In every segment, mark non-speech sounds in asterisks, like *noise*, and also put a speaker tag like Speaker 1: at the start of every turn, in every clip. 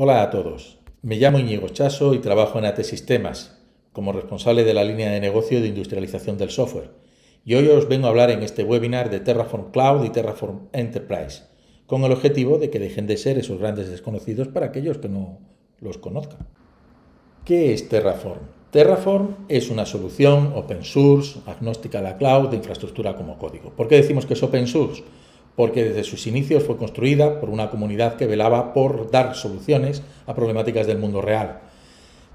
Speaker 1: Hola a todos. Me llamo Íñigo Chaso y trabajo en AT Sistemas como responsable de la línea de negocio de industrialización del software. Y hoy os vengo a hablar en este webinar de Terraform Cloud y Terraform Enterprise, con el objetivo de que dejen de ser esos grandes desconocidos para aquellos que no los conozcan. ¿Qué es Terraform? Terraform es una solución open source, agnóstica a la cloud, de infraestructura como código. ¿Por qué decimos que es open source? porque desde sus inicios fue construida por una comunidad que velaba por dar soluciones a problemáticas del mundo real.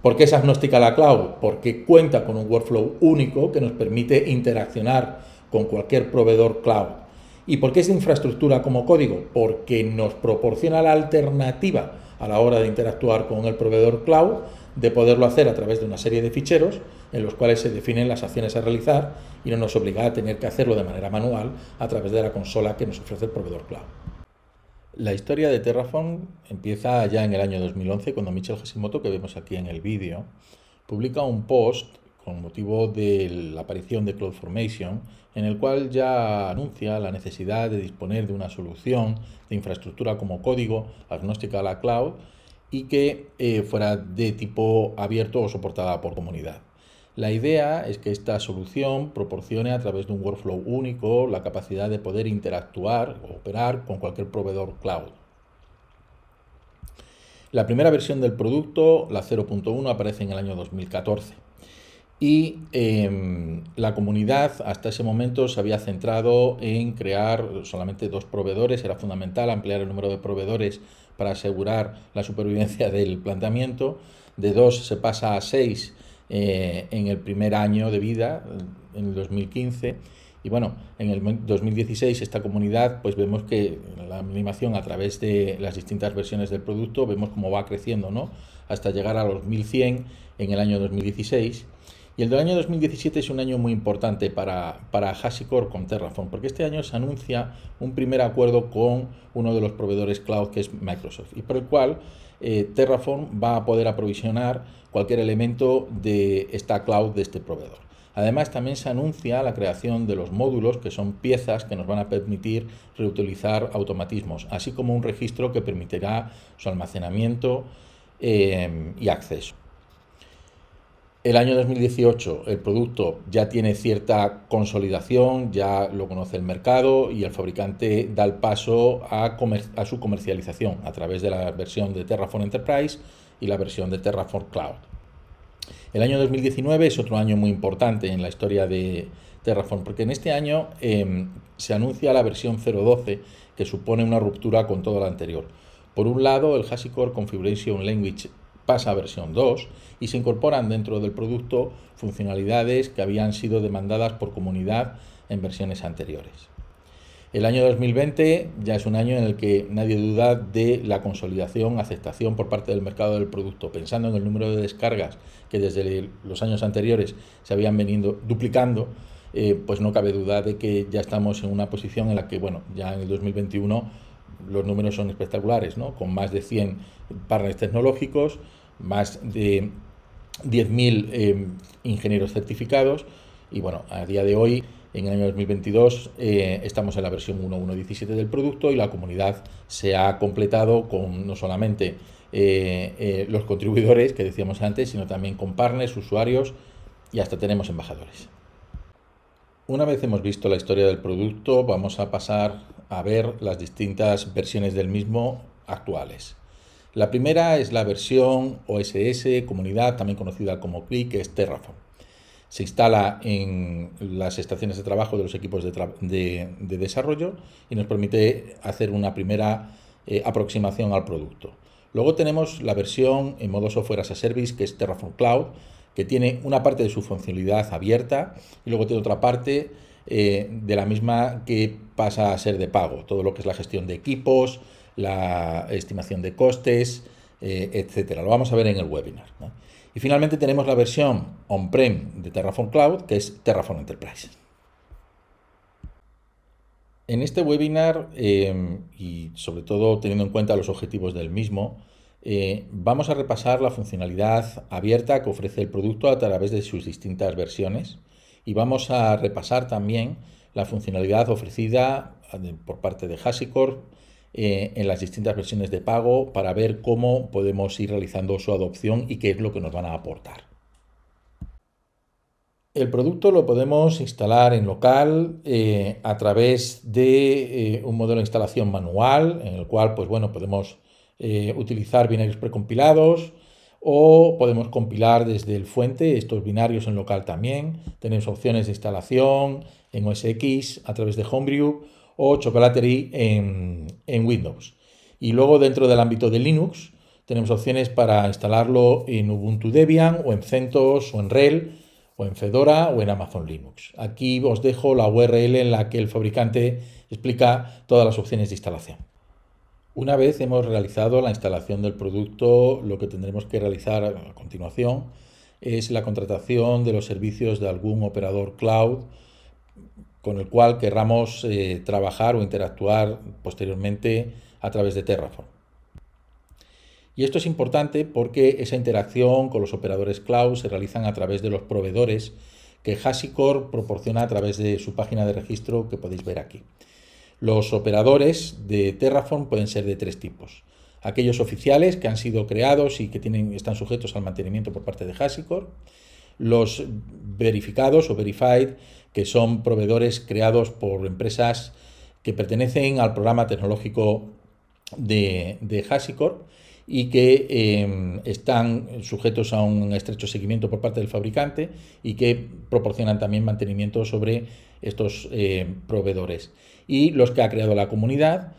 Speaker 1: ¿Por qué es agnóstica la cloud? Porque cuenta con un workflow único que nos permite interaccionar con cualquier proveedor cloud. ¿Y por qué es infraestructura como código? Porque nos proporciona la alternativa a la hora de interactuar con el proveedor cloud, de poderlo hacer a través de una serie de ficheros en los cuales se definen las acciones a realizar y no nos obliga a tener que hacerlo de manera manual a través de la consola que nos ofrece el proveedor cloud. La historia de Terraform empieza ya en el año 2011 cuando Michel Hashimoto, que vemos aquí en el vídeo, publica un post con motivo de la aparición de CloudFormation, en el cual ya anuncia la necesidad de disponer de una solución de infraestructura como código agnóstica a la cloud y que eh, fuera de tipo abierto o soportada por comunidad. La idea es que esta solución proporcione a través de un workflow único la capacidad de poder interactuar o operar con cualquier proveedor cloud. La primera versión del producto, la 0.1, aparece en el año 2014 y em, la comunidad hasta ese momento se había centrado en crear solamente dos proveedores, era fundamental ampliar el número de proveedores para asegurar la supervivencia del planteamiento, de dos se pasa a seis eh, en el primer año de vida, eh, en el 2015. Y bueno, en el 2016 esta comunidad, pues vemos que la animación a través de las distintas versiones del producto, vemos cómo va creciendo, ¿no? Hasta llegar a los 1100 en el año 2016. Y el del año 2017 es un año muy importante para, para HashiCorp con Terraform, porque este año se anuncia un primer acuerdo con uno de los proveedores cloud que es Microsoft, y por el cual eh, Terraform va a poder aprovisionar cualquier elemento de esta cloud de este proveedor. Además, también se anuncia la creación de los módulos, que son piezas que nos van a permitir reutilizar automatismos, así como un registro que permitirá su almacenamiento eh, y acceso. El año 2018 el producto ya tiene cierta consolidación, ya lo conoce el mercado y el fabricante da el paso a, su comercialización a través de la versión de Terraform Enterprise y la versión de Terraform Cloud. El año 2019 es otro año muy importante en la historia de Terraform, porque en este año em, se anuncia la versión 0.12, que supone una ruptura con todo lo anterior. Por un lado, el HashiCorp Configuration Language pasa a versión 2 y se incorporan dentro del producto funcionalidades que habían sido demandadas por comunidad en versiones anteriores. El año 2020 ya es un año en el que nadie duda de la consolidación, aceptación por parte del mercado del producto, pensando en el número de descargas que desde los años anteriores se habían venido duplicando, eh, pues no cabe duda de que ya estamos en una posición en la que, bueno, ya en el 2021 los números son espectaculares, ¿no? Con más de 100 partners tecnológicos, más de 10.000 em, ingenieros certificados y bueno, a día de hoy, en el año 2022, eh, estamos en la versión 1.1.17 del producto y la comunidad se ha completado con no solamente eh, eh, los contribuidores que decíamos antes, sino también con partners, usuarios y hasta tenemos embajadores. Una vez hemos visto la historia del producto, vamos a pasar a ver las distintas versiones del mismo actuales. La primera es la versión OSS comunidad, también conocida como clic, que es Terraform. Se instala en las estaciones de trabajo de los equipos de, desarrollo y nos permite hacer una primera eh, aproximación al producto. Luego tenemos la versión en modo software as a service, que es Terraform Cloud, que tiene una parte de su funcionalidad abierta y luego tiene otra parte eh, de la misma que pasa a ser de pago, todo lo que es la gestión de equipos, la estimación de costes, etc. Eh, etcétera. Lo vamos a ver en el webinar. Y finalmente tenemos la versión on-prem de Terraform Cloud, que es Terraform Enterprise. En este webinar, em, y sobre todo teniendo en cuenta los objetivos del mismo, eh, vamos a repasar la funcionalidad abierta que ofrece el producto a través de sus distintas versiones, y vamos a repasar también la funcionalidad ofrecida eh, por parte de HashiCorp eh, en las distintas versiones de pago para ver cómo podemos ir realizando su adopción y qué es lo que nos van a aportar. El producto lo podemos instalar en local eh, a través de un modelo de instalación manual en el cual pues, bueno, podemos utilizar binarios precompilados, o podemos compilar desde el fuente estos binarios en local también. Tenemos opciones de instalación en OS X a través de Homebrew o Chocolatery en, en Windows. Y luego dentro del ámbito de Linux tenemos opciones para instalarlo en Ubuntu Debian o en CentOS o en RHEL o en Fedora o en Amazon Linux. Aquí os dejo la URL en la que el fabricante explica todas las opciones de instalación. Una vez hemos realizado la instalación del producto, lo que tendremos que realizar a continuación es la contratación de los servicios de algún operador cloud con el cual querramos eh, trabajar o interactuar posteriormente a través de Terraform. Y esto es importante porque esa interacción con los operadores cloud se realizan a través de los proveedores que HashiCorp proporciona a través de su página de registro que podéis ver aquí. Los operadores de Terraform pueden ser de tres tipos. Aquellos oficiales que han sido creados y que tienen, están sujetos al mantenimiento por parte de HashiCorp. Los verificados o verified, que son proveedores creados por empresas que pertenecen al programa tecnológico de, de y que em, están sujetos a un estrecho seguimiento por parte del fabricante y que proporcionan también mantenimiento sobre estos em, proveedores. Y los que ha creado la comunidad,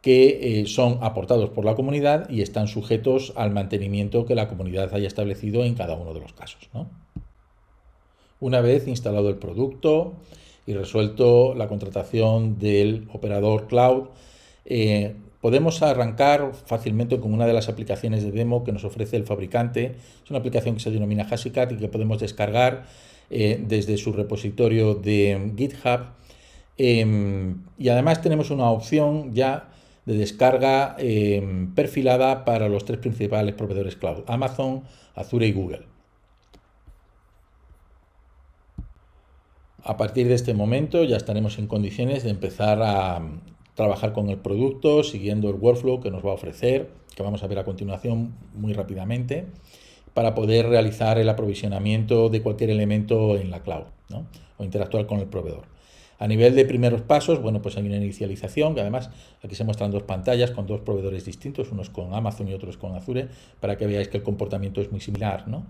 Speaker 1: que eh, son aportados por la comunidad y están sujetos al mantenimiento que la comunidad haya establecido en cada uno de los casos. Una vez instalado el producto y resuelto la contratación del operador cloud, eh, Podemos arrancar fácilmente con una de las aplicaciones de demo que nos ofrece el fabricante. Es una aplicación que se denomina Hashicat y que podemos descargar eh, desde su repositorio de GitHub. Em, y además tenemos una opción ya de descarga em, perfilada para los tres principales proveedores cloud, Amazon, Azure y Google. A partir de este momento ya estaremos en condiciones de empezar a, trabajar con el producto, siguiendo el workflow que nos va a ofrecer, que vamos a ver a continuación muy rápidamente, para poder realizar el aprovisionamiento de cualquier elemento en la cloud o interactuar con el proveedor. A nivel de primeros pasos, bueno, pues hay una inicialización, que además aquí se muestran dos pantallas con dos proveedores distintos, unos con Amazon y otros con Azure, para que veáis que el comportamiento es muy similar, ¿no?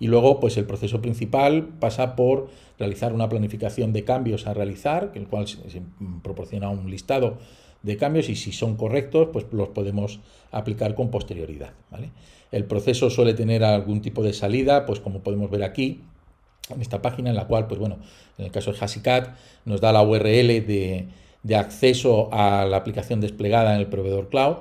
Speaker 1: Y luego, pues el proceso principal pasa por realizar una planificación de cambios a realizar, el cual se proporciona un listado de cambios y si son correctos, pues los podemos aplicar con posterioridad. El proceso suele tener algún tipo de salida, pues como podemos ver aquí, esta página en la cual, pues bueno, en el caso de Hasicat, nos da la URL de, acceso a la aplicación desplegada en el proveedor cloud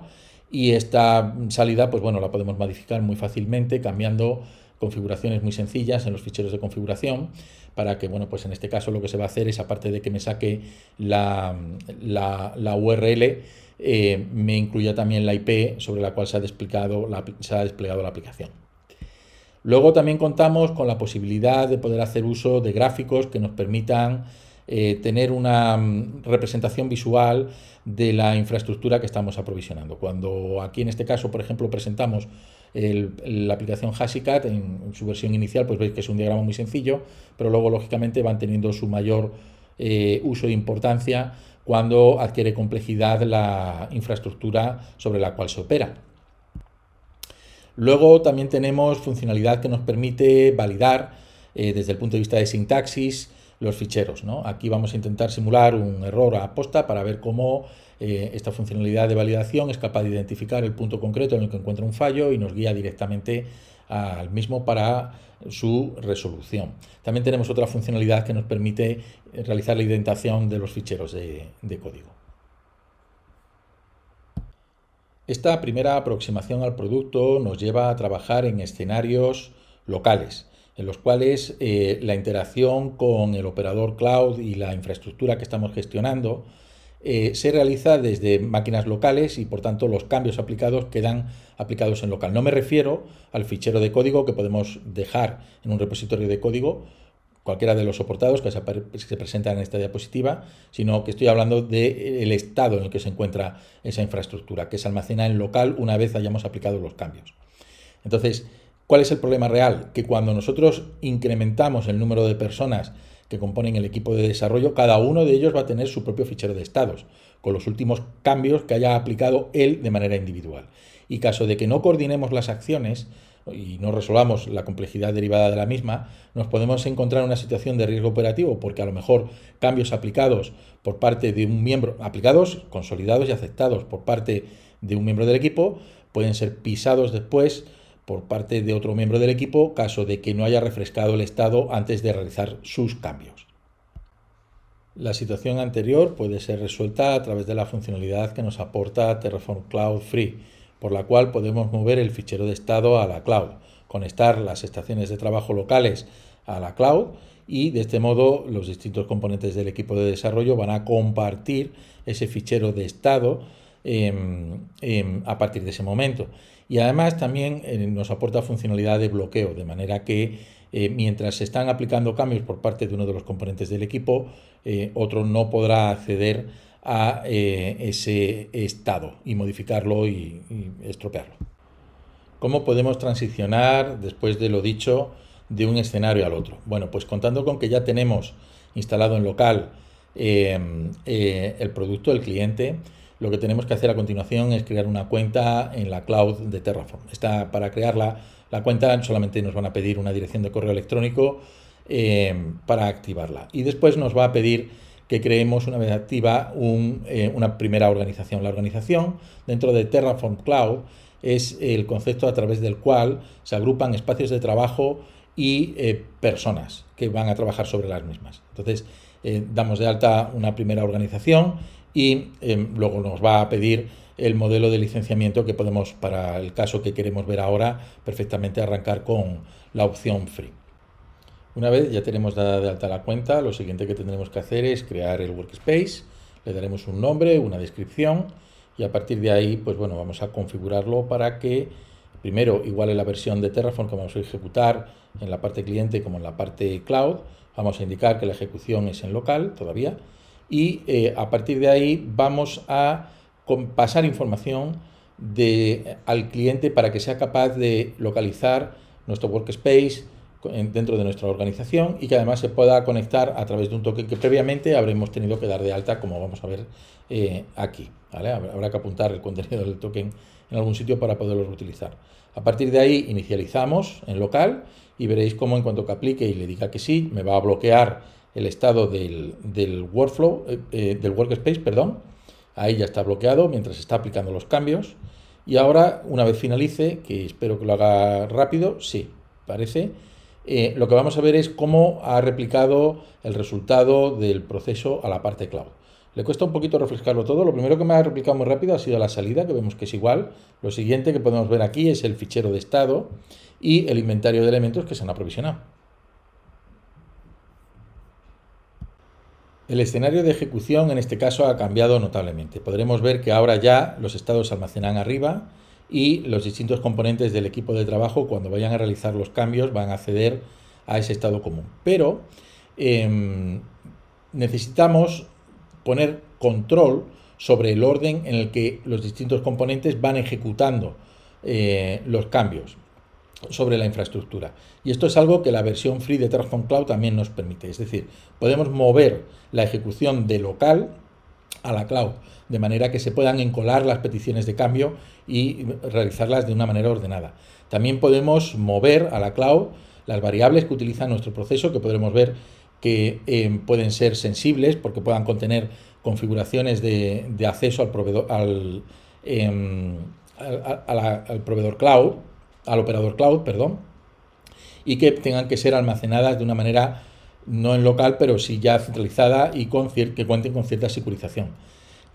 Speaker 1: y esta salida, pues bueno, la podemos modificar muy fácilmente cambiando configuraciones muy sencillas en los ficheros de configuración para que, bueno, pues en este caso lo que se va a hacer es, aparte de que me saque la, URL, eh, me incluya también la IP sobre la cual se ha desplegado la aplicación. Luego también contamos con la posibilidad de poder hacer uso de gráficos que nos permitan eh, tener una mm, representación visual de la infraestructura que estamos aprovisionando. Cuando aquí en este caso, por ejemplo, presentamos la aplicación Hashicat en, su versión inicial, pues veis que es un diagrama muy sencillo, pero luego lógicamente van teniendo su mayor eh, uso e importancia cuando adquiere complejidad la infraestructura sobre la cual se opera. Luego también tenemos funcionalidad que nos permite validar eh, desde el punto de vista de sintaxis los ficheros. Aquí vamos a intentar simular un error a posta para ver cómo eh, esta funcionalidad de validación es capaz de identificar el punto concreto en el que encuentra un fallo y nos guía directamente al mismo para su resolución. También tenemos otra funcionalidad que nos permite realizar la identificación de los ficheros de código. Esta primera aproximación al producto nos lleva a trabajar en escenarios locales, en los cuales eh, la interacción con el operador cloud y la infraestructura que estamos gestionando eh, se realiza desde máquinas locales y por tanto los cambios aplicados quedan aplicados en local. No me refiero al fichero de código que podemos dejar en un repositorio de código, cualquiera de los soportados que se presentan en esta diapositiva, sino que estoy hablando del eh, estado en el que se encuentra esa infraestructura, que se almacena en local una vez hayamos aplicado los cambios. Entonces, ¿cuál es el problema real? Que cuando nosotros incrementamos el número de personas que componen el equipo de desarrollo, cada uno de ellos va a tener su propio fichero de estados, con los últimos cambios que haya aplicado él de manera individual. Y caso de que no coordinemos las acciones, y no resolvamos la complejidad derivada de la misma, nos podemos encontrar en una situación de riesgo operativo porque a lo mejor cambios aplicados por parte de un miembro, aplicados, consolidados y aceptados por parte de un miembro del equipo, pueden ser pisados después por parte de otro miembro del equipo caso de que no haya refrescado el estado antes de realizar sus cambios. La situación anterior puede ser resuelta a través de la funcionalidad que nos aporta Terraform Cloud Free por la cual podemos mover el fichero de estado a la cloud, conectar las estaciones de trabajo locales a la cloud y de este modo los distintos componentes del equipo de desarrollo van a compartir ese fichero de estado em, em, a partir de ese momento. Y además también eh, nos aporta funcionalidad de bloqueo, de manera que eh, mientras se están aplicando cambios por parte de uno de los componentes del equipo, eh, otro no podrá acceder a eh, ese estado y modificarlo y, estropearlo. ¿Cómo podemos transicionar después de lo dicho de un escenario al otro? Bueno, pues contando con que ya tenemos instalado en local em, eh, el producto del cliente, lo que tenemos que hacer a continuación es crear una cuenta en la cloud de Terraform. Está para crearla la cuenta solamente nos van a pedir una dirección de correo electrónico em, para activarla. Y después nos va a pedir que creemos una vez activa eh, una primera organización. La organización dentro de Terraform Cloud es el concepto a través del cual se agrupan espacios de trabajo y eh, personas que van a trabajar sobre las mismas. Entonces, eh, damos de alta una primera organización y luego nos va a pedir el modelo de licenciamiento que podemos, para el caso que queremos ver ahora, perfectamente arrancar con la opción free. Una vez ya tenemos dada de alta la cuenta, lo siguiente que tendremos que hacer es crear el workspace, le daremos un nombre, una descripción y a partir de ahí, pues bueno, vamos a configurarlo para que primero iguale la versión de Terraform que vamos a ejecutar en la parte cliente como en la parte cloud. Vamos a indicar que la ejecución es en local todavía y eh, a partir de ahí vamos a pasar información de, al cliente para que sea capaz de localizar nuestro workspace, dentro de nuestra organización y que además se pueda conectar a través de un token que previamente habremos tenido que dar de alta, como vamos a ver eh, aquí. Habrá que apuntar el contenido del token en algún sitio para poderlo utilizar. A partir de ahí inicializamos en local y veréis cómo en cuanto que aplique y le diga que sí, me va a bloquear el estado del, del workflow, eh, eh, del workspace, perdón. Ahí ya está bloqueado mientras está aplicando los cambios. Y ahora, una vez finalice, que espero que lo haga rápido, sí, parece eh, lo que vamos a ver es cómo ha replicado el resultado del proceso a la parte cloud. Le cuesta un poquito refrescarlo todo. Lo primero que me ha replicado muy rápido ha sido la salida, que vemos que es igual. Lo siguiente que podemos ver aquí es el fichero de estado y el inventario de elementos que se han aprovisionado. El escenario de ejecución en este caso ha cambiado notablemente. Podremos ver que ahora ya los estados se almacenan arriba, y los distintos componentes del equipo de trabajo cuando vayan a realizar los cambios van a acceder a ese estado común. Pero em, necesitamos poner control sobre el orden en el que los distintos componentes van ejecutando eh, los cambios sobre la infraestructura. Y esto es algo que la versión free de Transform Cloud también nos permite. Es decir, podemos mover la ejecución de local a la cloud de manera que se puedan encolar las peticiones de cambio y realizarlas de una manera ordenada. También podemos mover a la cloud las variables que utiliza nuestro proceso, que podremos ver que eh, pueden ser sensibles porque puedan contener configuraciones de, acceso al proveedor, em, al, proveedor cloud, al operador cloud, perdón, y que tengan que ser almacenadas de una manera no en local, pero sí ya centralizada y que cuenten con cierta securización.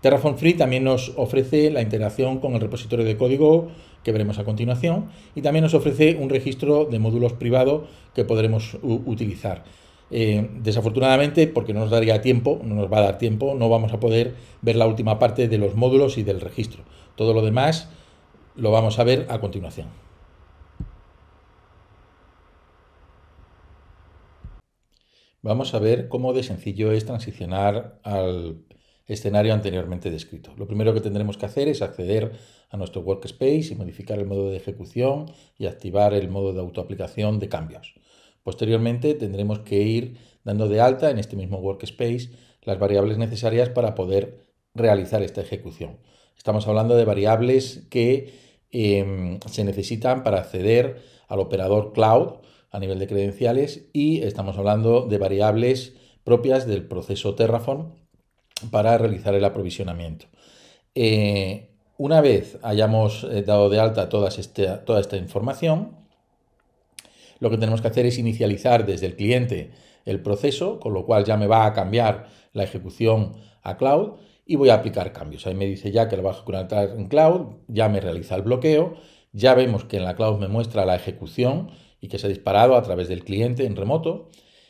Speaker 1: Terraform Free también nos ofrece la integración con el repositorio de código que veremos a continuación y también nos ofrece un registro de módulos privados que podremos utilizar. Eh, desafortunadamente, porque no nos daría tiempo, no nos va a dar tiempo, no vamos a poder ver la última parte de los módulos y del registro. Todo lo demás lo vamos a ver a continuación. Vamos a ver cómo de sencillo es transicionar al escenario anteriormente descrito. Lo primero que tendremos que hacer es acceder a nuestro workspace y modificar el modo de ejecución y activar el modo de autoaplicación de cambios. Posteriormente tendremos que ir dando de alta en este mismo workspace las variables necesarias para poder realizar esta ejecución. Estamos hablando de variables que em, se necesitan para acceder al operador cloud a nivel de credenciales y estamos hablando de variables propias del proceso Terraform para realizar el aprovisionamiento. Eh, una vez hayamos eh, dado de alta toda esta, toda esta información, lo que tenemos que hacer es inicializar desde el cliente el proceso, con lo cual ya me va a cambiar la ejecución a cloud y voy a aplicar cambios. Ahí me dice ya que lo va a ejecutar en cloud, ya me realiza el bloqueo, ya vemos que en la cloud me muestra la ejecución y que se ha disparado a través del cliente en remoto.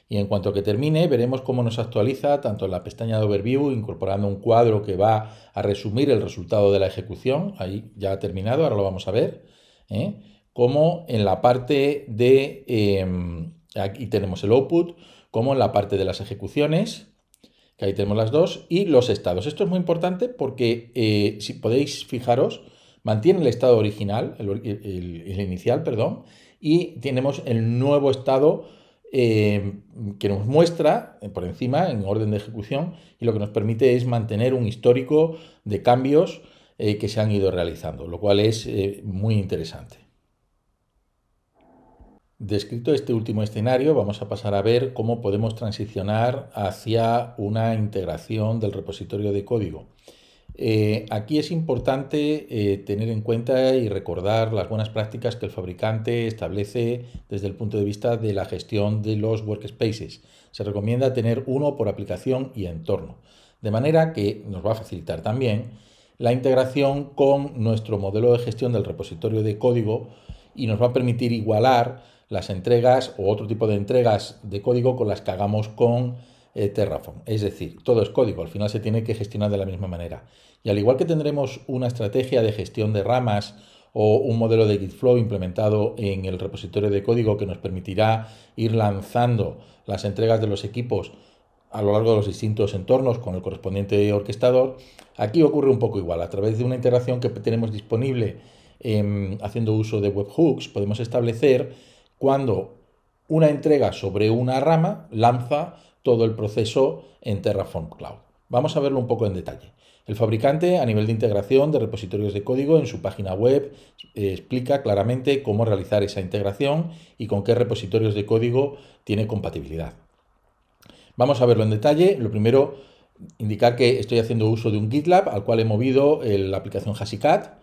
Speaker 1: Y en cuanto que termine, veremos cómo nos actualiza tanto en la pestaña de Overview, incorporando un cuadro que va a resumir el resultado de la ejecución, ahí ya ha terminado, ahora lo vamos a ver, ¿eh? como en la parte de, em, aquí tenemos el output, como en la parte de las ejecuciones, que ahí tenemos las dos, y los estados. Esto es muy importante porque, eh, si podéis fijaros, mantiene el estado original, el, el inicial, perdón, y tenemos el nuevo estado eh, que nos muestra eh, por encima en orden de ejecución y lo que nos permite es mantener un histórico de cambios eh, que se han ido realizando, lo cual es muy interesante. Descrito este último escenario, vamos a pasar a ver cómo podemos transicionar hacia una integración del repositorio de código. Eh, aquí es importante eh, tener en cuenta y recordar las buenas prácticas que el fabricante establece desde el punto de vista de la gestión de los workspaces. Se recomienda tener uno por aplicación y entorno, de manera que nos va a facilitar también la integración con nuestro modelo de gestión del repositorio de código y nos va a permitir igualar las entregas o otro tipo de entregas de código con las que hagamos con este es decir, todo es código, al final se tiene que gestionar de la misma manera. Y al igual que tendremos una estrategia de gestión de ramas o un modelo de GitFlow implementado en el repositorio de código que nos permitirá ir lanzando las entregas de los equipos a lo largo de los distintos entornos con el correspondiente orquestador, aquí ocurre un poco igual. A través de una integración que tenemos disponible em, haciendo uso de webhooks, podemos establecer cuando una entrega sobre una rama lanza todo el proceso en Terraform Cloud. Vamos a verlo un poco en detalle. El fabricante, a nivel de integración de repositorios de código, en su página web eh, explica claramente cómo realizar esa integración y con qué repositorios de código tiene compatibilidad. Vamos a verlo en detalle. Lo primero, indicar que estoy haciendo uso de un GitLab al cual he movido eh, la aplicación HashiCat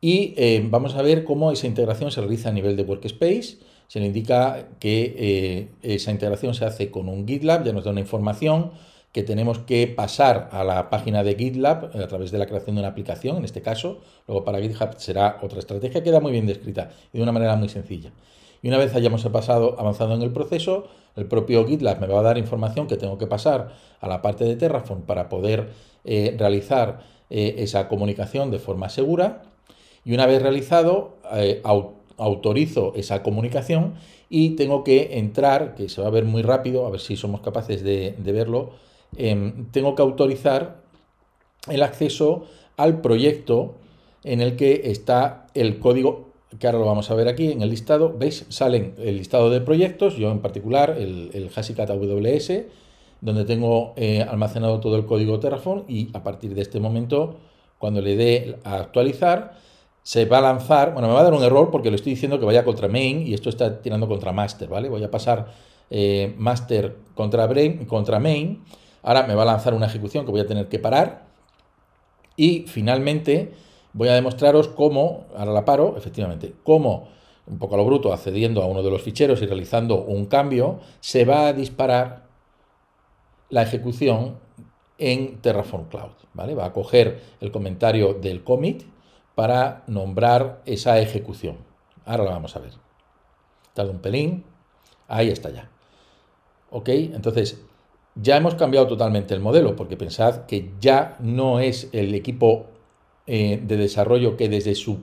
Speaker 1: y eh, vamos a ver cómo esa integración se realiza a nivel de Workspace se le indica que eh, esa integración se hace con un GitLab, ya nos da una información que tenemos que pasar a la página de GitLab eh, a través de la creación de una aplicación, en este caso, luego para GitHub será otra estrategia, queda muy bien descrita y de una manera muy sencilla. Y una vez hayamos pasado, avanzado en el proceso, el propio GitLab me va a dar información que tengo que pasar a la parte de Terraform para poder eh, realizar esa comunicación de forma segura. Y una vez realizado, autorizo esa comunicación y tengo que entrar, que se va a ver muy rápido, a ver si somos capaces de, verlo, em, tengo que autorizar el acceso al proyecto en el que está el código, que ahora lo vamos a ver aquí en el listado, veis, salen el listado de proyectos, yo en particular el, el WS, AWS, donde tengo eh, almacenado todo el código Terraform y a partir de este momento, cuando le dé a actualizar, se va a lanzar, bueno, me va a dar un error porque le estoy diciendo que vaya contra main y esto está tirando contra master, ¿vale? Voy a pasar eh, master contra, brain, contra main, ahora me va a lanzar una ejecución que voy a tener que parar y finalmente voy a demostraros cómo, ahora la paro, efectivamente, cómo, un poco a lo bruto, accediendo a uno de los ficheros y realizando un cambio, se va a disparar la ejecución en Terraform Cloud, ¿vale? Va a coger el comentario del commit, para nombrar esa ejecución. Ahora la vamos a ver. Tarda un pelín. Ahí está ya. ¿Ok? Entonces, ya hemos cambiado totalmente el modelo, porque pensad que ya no es el equipo eh, de desarrollo que desde su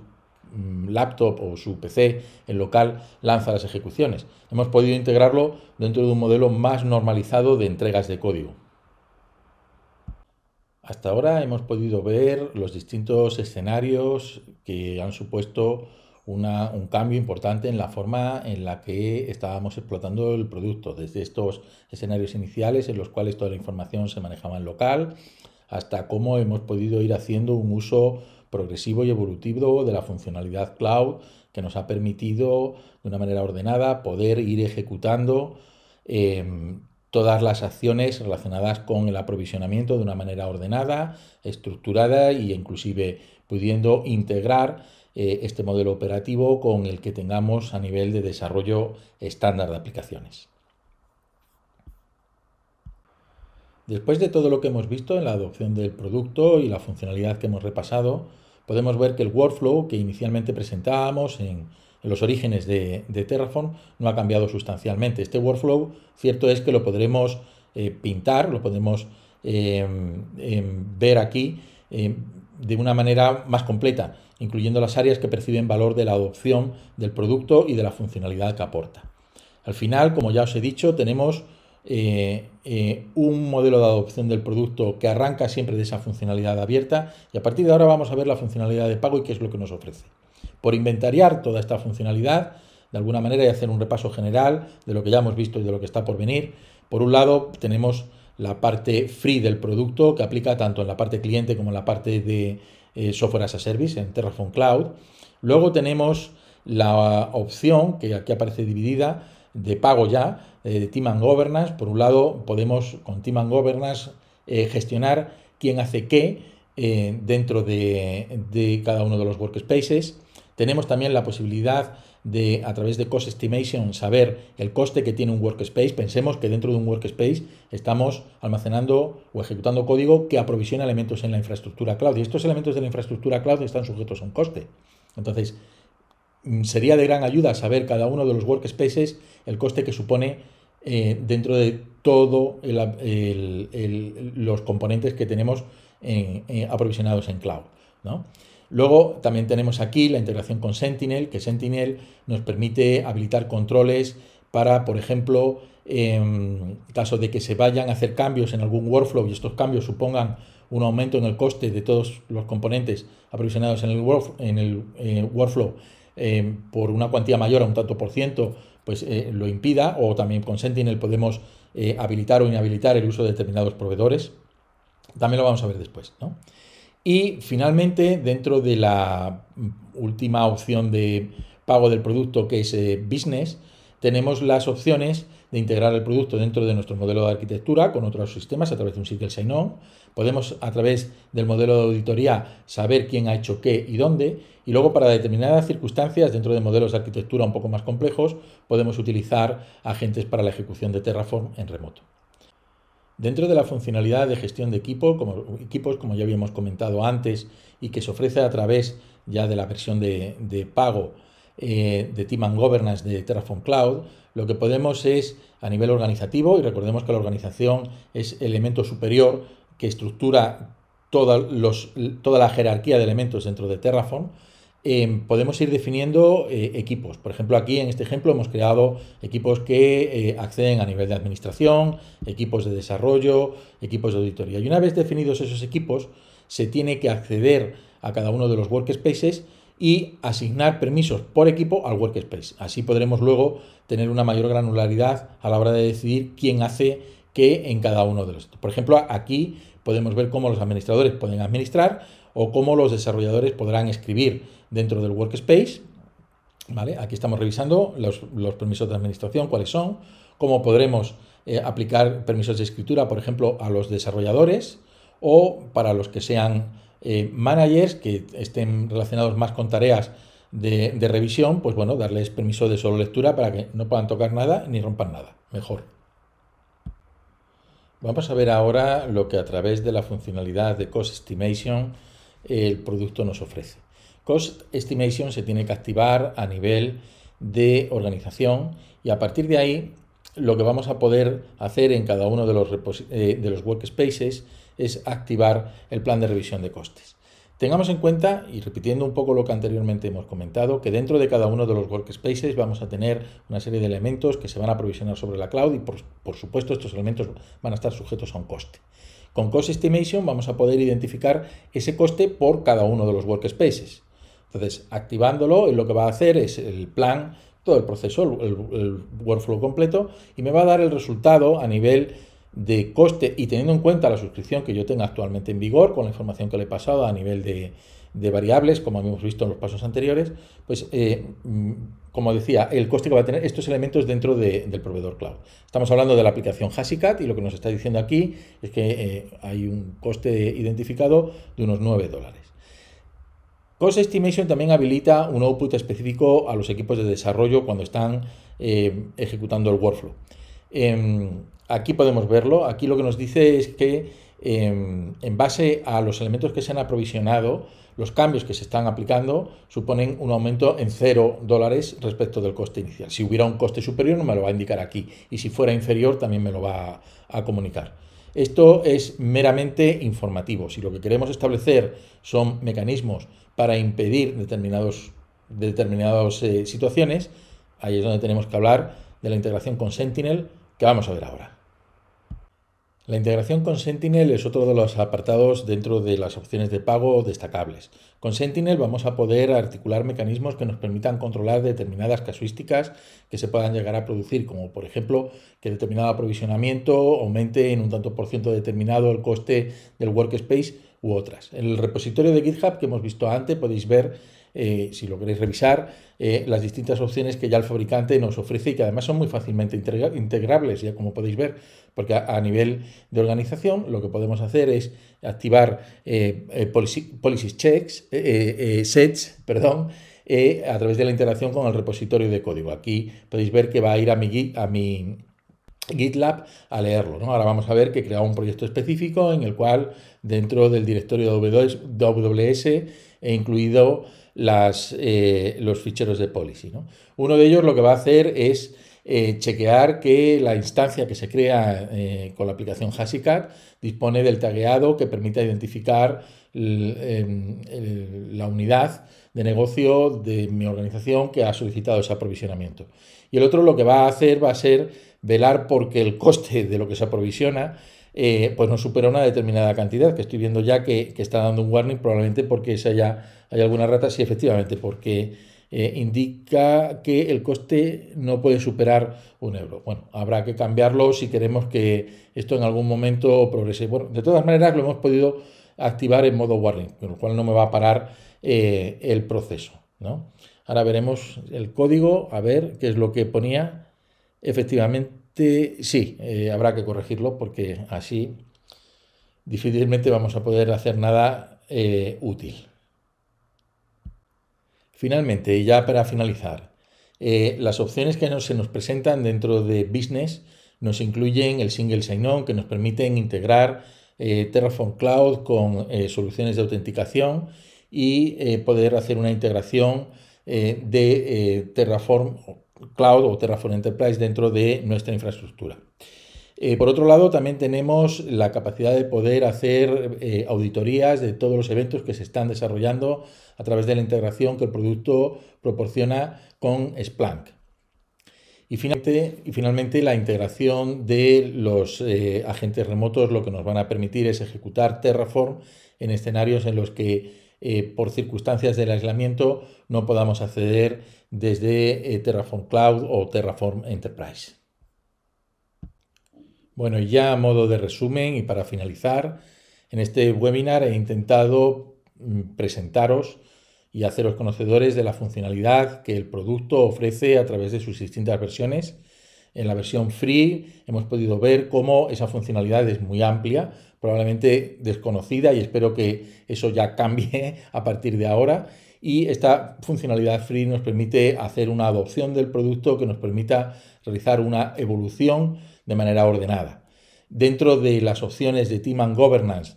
Speaker 1: mm, laptop o su PC, en local, lanza las ejecuciones. Hemos podido integrarlo dentro de un modelo más normalizado de entregas de código. Hasta ahora hemos podido ver los distintos escenarios que han supuesto un cambio importante en la forma en la que estábamos explotando el producto, desde estos escenarios iniciales en los cuales toda la información se manejaba en local, hasta cómo hemos podido ir haciendo un uso progresivo y evolutivo de la funcionalidad cloud que nos ha permitido de una manera ordenada poder ir ejecutando eh, todas las acciones relacionadas con el aprovisionamiento de una manera ordenada, estructurada e inclusive pudiendo integrar eh, este modelo operativo con el que tengamos a nivel de desarrollo estándar de aplicaciones. Después de todo lo que hemos visto en la adopción del producto y la funcionalidad que hemos repasado, podemos ver que el workflow que inicialmente presentábamos en los orígenes de, Terraform no ha cambiado sustancialmente. Este workflow, cierto es que lo podremos eh, pintar, lo podemos em, em, ver aquí em, de una manera más completa, incluyendo las áreas que perciben valor de la adopción del producto y de la funcionalidad que aporta. Al final, como ya os he dicho, tenemos eh, eh, un modelo de adopción del producto que arranca siempre de esa funcionalidad abierta y a partir de ahora vamos a ver la funcionalidad de pago y qué es lo que nos ofrece por inventariar toda esta funcionalidad, de alguna manera, y hacer un repaso general de lo que ya hemos visto y de lo que está por venir. Por un lado, tenemos la parte free del producto que aplica tanto en la parte cliente como en la parte de eh, software as a service en Terraform Cloud. Luego tenemos la opción que aquí aparece dividida de pago ya eh, de Team and Governance. Por un lado, podemos con Team and Governance eh, gestionar quién hace qué dentro de, cada uno de los workspaces. Tenemos también la posibilidad de, a través de Cost Estimation, saber el coste que tiene un workspace. Pensemos que dentro de un workspace estamos almacenando o ejecutando código que aprovisiona elementos en la infraestructura cloud. Y estos elementos de la infraestructura cloud están sujetos a un coste. Entonces, mm, sería de gran ayuda saber cada uno de los workspaces el coste que supone eh, dentro de todos los componentes que tenemos eh, eh, aprovisionados en cloud. ¿no? Luego también tenemos aquí la integración con Sentinel, que Sentinel nos permite habilitar controles para, por ejemplo, en em, caso de que se vayan a hacer cambios en algún workflow y estos cambios supongan un aumento en el coste de todos los componentes aprovisionados en el, eh, workflow em, por una cuantía mayor a un tanto por ciento, pues eh, lo impida, o también con Sentinel podemos eh, habilitar o inhabilitar el uso de determinados proveedores. También lo vamos a ver después. ¿no? Y finalmente, dentro de la última opción de pago del producto que es eh, Business, tenemos las opciones de integrar el producto dentro de nuestro modelo de arquitectura con otros sistemas a través de un SQL sign-on. Podemos a través del modelo de auditoría saber quién ha hecho qué y dónde. Y luego para determinadas circunstancias dentro de modelos de arquitectura un poco más complejos podemos utilizar agentes para la ejecución de Terraform en remoto. Dentro de la funcionalidad de gestión de equipo, como, equipos, como ya habíamos comentado antes, y que se ofrece a través ya de la versión de, pago eh, de Team and Governance de Terraform Cloud, lo que podemos es a nivel organizativo, y recordemos que la organización es elemento superior que estructura toda, toda la jerarquía de elementos dentro de Terraform, Em, podemos ir definiendo eh, equipos. Por ejemplo, aquí en este ejemplo hemos creado equipos que eh, acceden a nivel de administración, equipos de desarrollo, equipos de auditoría. Y una vez definidos esos equipos, se tiene que acceder a cada uno de los workspaces y asignar permisos por equipo al workspace. Así podremos luego tener una mayor granularidad a la hora de decidir quién hace qué en cada uno de los. Por ejemplo, aquí podemos ver cómo los administradores pueden administrar o cómo los desarrolladores podrán escribir dentro del workspace. ¿vale? Aquí estamos revisando los, permisos de administración, cuáles son, cómo podremos eh, aplicar permisos de escritura, por ejemplo, a los desarrolladores o para los que sean eh, managers que estén relacionados más con tareas de, de, revisión, pues bueno, darles permiso de solo lectura para que no puedan tocar nada ni rompan nada. Mejor. Vamos a ver ahora lo que a través de la funcionalidad de Cost Estimation eh, el producto nos ofrece. Cost Estimation se tiene que activar a nivel de organización y a partir de ahí lo que vamos a poder hacer en cada uno de los, eh, de los workspaces es activar el plan de revisión de costes. Tengamos en cuenta, y repitiendo un poco lo que anteriormente hemos comentado, que dentro de cada uno de los workspaces vamos a tener una serie de elementos que se van a provisionar sobre la cloud y por supuesto estos elementos van a estar sujetos a un coste. Con Cost Estimation vamos a poder identificar ese coste por cada uno de los workspaces. Entonces, activándolo, lo que va a hacer es el plan, todo el proceso, el, workflow completo, y me va a dar el resultado a nivel de coste y teniendo en cuenta la suscripción que yo tenga actualmente en vigor, con la información que le he pasado a nivel de, variables, como habíamos visto en los pasos anteriores, pues eh, mm, como decía, el coste que va a tener estos elementos dentro del proveedor cloud. Estamos hablando de la aplicación Hashicat y lo que nos está diciendo aquí es que eh, hay un coste identificado de unos 9 dólares. Cost Estimation también habilita un output específico a los equipos de desarrollo cuando están eh, ejecutando el workflow. Em, aquí podemos verlo. Aquí lo que nos dice es que em, en base a los elementos que se han aprovisionado, los cambios que se están aplicando suponen un aumento en 0 dólares respecto del coste inicial. Si hubiera un coste superior me lo va a indicar aquí y si fuera inferior también me lo va a comunicar. Esto es meramente informativo. Si lo que queremos establecer son mecanismos para impedir determinados, determinadas eh, situaciones, ahí es donde tenemos que hablar de la integración con Sentinel, que vamos a ver ahora. La integración con Sentinel es otro de los apartados dentro de las opciones de pago destacables. Con Sentinel vamos a poder articular mecanismos que nos permitan controlar determinadas casuísticas que se puedan llegar a producir, como por ejemplo que determinado aprovisionamiento aumente en un tanto por ciento determinado el coste del workspace u otras. En el repositorio de GitHub que hemos visto antes podéis ver eh, si lo queréis revisar, eh, las distintas opciones que ya el fabricante nos ofrece y que además son muy fácilmente integrables, ya como podéis ver, porque a, nivel de organización lo que podemos hacer es activar eh, eh policy, checks, sets, *laughs* perdón, a través de la interacción con el repositorio de código. Aquí podéis ver que va a ir a mi, a mi GitLab a leerlo. Ahora vamos a ver que he creado un proyecto específico en el cual dentro del directorio de he incluido las, eh, los ficheros de policy. ¿no? Uno de ellos lo que va a hacer es eh, chequear que la instancia que se crea eh, con la aplicación HashiCAD dispone del tagueado que permita identificar em, la unidad de negocio de mi organización que ha solicitado ese aprovisionamiento. Y el otro lo que va a hacer va a ser velar porque el coste de lo que se aprovisiona eh, pues no supera una determinada cantidad, que estoy viendo ya que, está dando un warning, probablemente porque haya, hay alguna rata, sí, efectivamente, porque eh, indica que el coste no puede superar un euro. Bueno, habrá que cambiarlo si queremos que esto en algún momento progrese. Bueno, de todas maneras lo hemos podido activar en modo warning, con lo cual no me va a parar eh, el proceso. Ahora veremos el código, a ver qué es lo que ponía efectivamente sí, eh, habrá que corregirlo porque así difícilmente vamos a poder hacer nada eh, útil. Finalmente, y ya para finalizar, eh, las opciones que se nos presentan dentro de Business nos incluyen el Single Sign-On, que nos permiten integrar Terraform Cloud con soluciones de autenticación y poder hacer una integración de Terraform Cloud o Terraform Enterprise dentro de nuestra infraestructura. Eh, por otro lado, también tenemos la capacidad de poder hacer eh, auditorías de todos los eventos que se están desarrollando a través de la integración que el producto proporciona con Splunk. Y finalmente, y finalmente la integración de los eh, agentes remotos lo que nos van a permitir es ejecutar Terraform en escenarios en los que por circunstancias del aislamiento no podamos acceder desde eh, Terraform Cloud o Terraform Enterprise. Bueno, y ya a modo de resumen y para finalizar, en este webinar he intentado mm, presentaros y haceros conocedores de la funcionalidad que el producto ofrece a través de sus distintas versiones. En la versión free hemos podido ver cómo esa funcionalidad es muy amplia, probablemente desconocida y espero que eso ya cambie *laughs* a partir de ahora y esta funcionalidad free nos permite hacer una adopción del producto que nos permita realizar una evolución de manera ordenada. Dentro de las opciones de Team and Governance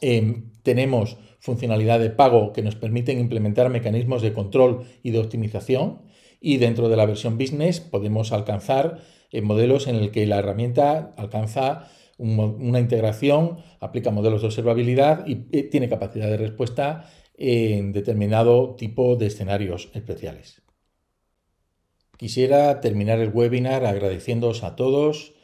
Speaker 1: em, tenemos funcionalidad de pago que nos permiten implementar mecanismos de control y de optimización y dentro de la versión business podemos alcanzar eh, modelos en el que la herramienta alcanza una integración, aplica modelos de observabilidad y eh, tiene capacidad de respuesta en determinado tipo de escenarios especiales. Quisiera terminar el webinar agradeciéndoos a todos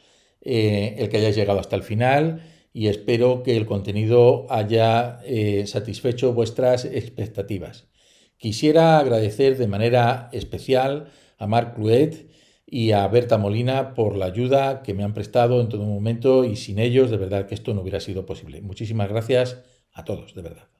Speaker 1: eh, el que hayáis llegado hasta el final y espero que el contenido haya eh, satisfecho vuestras expectativas. Quisiera agradecer de manera especial a Marc Cluet y a Berta Molina por la ayuda que me han prestado en todo momento y sin ellos de verdad que esto no hubiera sido posible. Muchísimas gracias a todos, de verdad.